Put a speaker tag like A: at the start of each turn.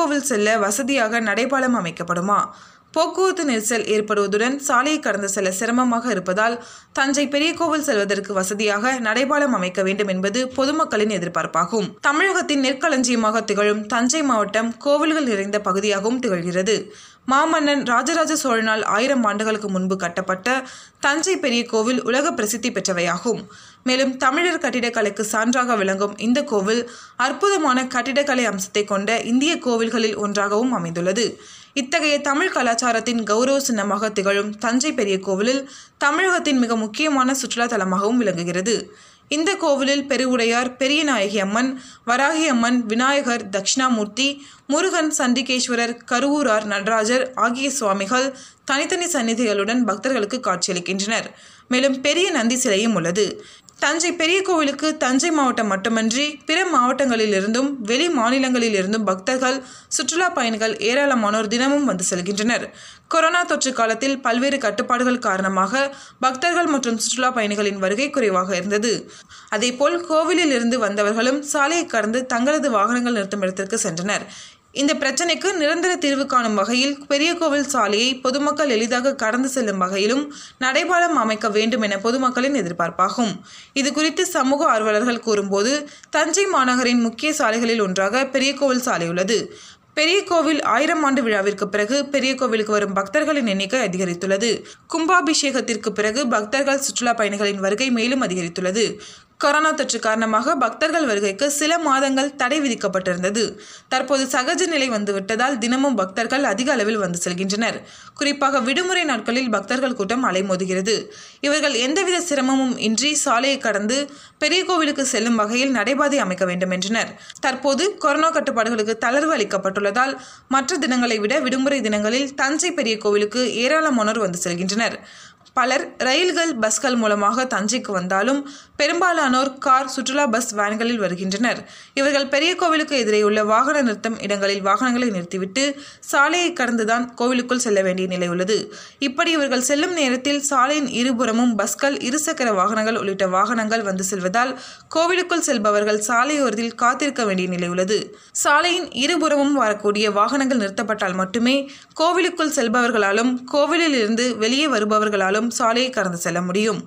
A: கோவில் செல்ல வசதியாக நடைபாலம் அமைக்கப்படுமா போக்குவரத்து நெரிசல் ஏற்படுவதுடன் சாலையை கடந்து செல்ல சிரமமாக இருப்பதால் தஞ்சை பெரிய கோவில் செல்வதற்கு வசதியாக நடைபாலம் அமைக்க வேண்டும் என்பது பொதுமக்களின் எதிர்பார்ப்பாகும் தமிழகத்தின் நெற்களஞ்சியமாக திகழும் தஞ்சை மாவட்டம் கோவில்கள் நிறைந்த பகுதியாகவும் திகழ்கிறது மாமன்னன் ராஜராஜ சோழனால் ஆயிரம் ஆண்டுகளுக்கு முன்பு கட்டப்பட்ட தஞ்சை பெரிய கோவில் உலக பிரசித்தி பெற்றவையாகும் மேலும் தமிழர் கட்டிடக்கலைக்கு சான்றாக விளங்கும் இந்த கோவில் அற்புதமான கட்டிடக்கலை அம்சத்தை கொண்ட இந்திய கோவில்களில் ஒன்றாகவும் அமைந்துள்ளது இத்தகைய தமிழ் கலாச்சாரத்தின் கௌரவ சின்னமாக திகழும் தஞ்சை பெரிய கோவிலில் தமிழகத்தின் மிக முக்கியமான சுற்றுலா தலமாகவும் விளங்குகிறது இந்த கோவிலில் பெருவுடையார் பெரியநாயகி அம்மன் வராகி அம்மன் விநாயகர் தட்சிணாமூர்த்தி முருகன் சண்டிகேஸ்வரர் கருவூரார் நடராஜர் ஆகிய சுவாமிகள் தனித்தனி சன்னிதிகளுடன் பக்தர்களுக்கு காட்சியளிக்கின்றனர் மேலும் பெரிய நந்தி சிலையும் உள்ளது தஞ்சை பெரிய கோவிலுக்கு தஞ்சை மாவட்டம் மட்டுமன்றி பிற மாவட்டங்களிலிருந்தும் வெளி மாநிலங்களிலிருந்தும் பக்தர்கள் சுற்றுலா பயணிகள் ஏராளமானோர் தினமும் வந்து செல்கின்றனர் கொரோனா தொற்று காலத்தில் பல்வேறு கட்டுப்பாடுகள் காரணமாக பக்தர்கள் மற்றும் சுற்றுலா பயணிகளின் வருகை குறைவாக இருந்தது அதேபோல் கோவிலில் இருந்து வந்தவர்களும் சாலையை கடந்து தங்களது வாகனங்கள் நிறுத்தும் இடத்திற்கு சென்றனர் இந்த பிரச்சினைக்கு நிரந்தர தீர்வு காணும் வகையில் பெரிய கோவில் சாலையை பொதுமக்கள் எளிதாக கடந்து செல்லும் வகையிலும் நடைபாலம் அமைக்க வேண்டும் என பொதுமக்களின் எதிர்பார்ப்பாகும் இது குறித்து சமூக ஆர்வலர்கள் கூறும்போது தஞ்சை மாநகரின் முக்கிய சாலைகளில் ஒன்றாக பெரிய கோவில் சாலை உள்ளது பெரிய கோவில் ஆயிரம் ஆண்டு விழாவிற்கு பிறகு பெரிய கோவிலுக்கு வரும் பக்தர்களின் எண்ணிக்கை அதிகரித்துள்ளது கும்பாபிஷேகத்திற்கு பிறகு பக்தர்கள் சுற்றுலா பயணிகளின் வருகை மேலும் அதிகரித்துள்ளது கொரோனா தொற்று காரணமாக பக்தர்கள் வருகைக்கு சில மாதங்கள் தடை விதிக்கப்பட்டிருந்தது தற்போது சகஜ நிலை வந்துவிட்டதால் தினமும் பக்தர்கள் அதிக அளவில் வந்து செல்கின்றனர் குறிப்பாக விடுமுறை நாட்களில் பக்தர்கள் கூட்டம் அலைமோதுகிறது இவர்கள் எந்தவித சிரமமும் இன்றி சாலையை கடந்து பெரிய கோவிலுக்கு செல்லும் வகையில் நடைபாதை அமைக்க வேண்டும் என்றனர் தற்போது கொரோனா கட்டுப்பாடுகளுக்கு தளர்வு அளிக்கப்பட்டுள்ளதால் மற்ற தினங்களை விட விடுமுறை தினங்களில் தஞ்சை பெரிய கோவிலுக்கு ஏராளமானோர் வந்து செல்கின்றனர் பலர் ரயில்கள் பஸ்கள் மூலமாக தஞ்சைக்கு வந்தாலும் பெரும்பாலானோர் கார் சுற்றுலா பஸ் வேன்களில் வருகின்றனர் இவர்கள் பெரிய கோவிலுக்கு எதிரே உள்ள வாகன நிறுத்தம் இடங்களில் வாகனங்களை நிறுத்திவிட்டு சாலையை கடந்துதான் கோவிலுக்குள் செல்ல வேண்டிய நிலை உள்ளது இப்படி இவர்கள் செல்லும் நேரத்தில் சாலையின் இருபுறமும் பஸ்கள் இருசக்கர வாகனங்கள் உள்ளிட்ட வாகனங்கள் வந்து செல்வதால் கோவிலுக்குள் செல்பவர்கள் சாலையோரத்தில் காத்திருக்க வேண்டிய நிலை உள்ளது சாலையின் இருபுறமும் வரக்கூடிய வாகனங்கள் நிறுத்தப்பட்டால் மட்டுமே கோவிலுக்குள் செல்பவர்களாலும் கோவிலில் இருந்து வெளியே வருபவர்களாலும் சாலையை கடந்து செல்ல முடியும்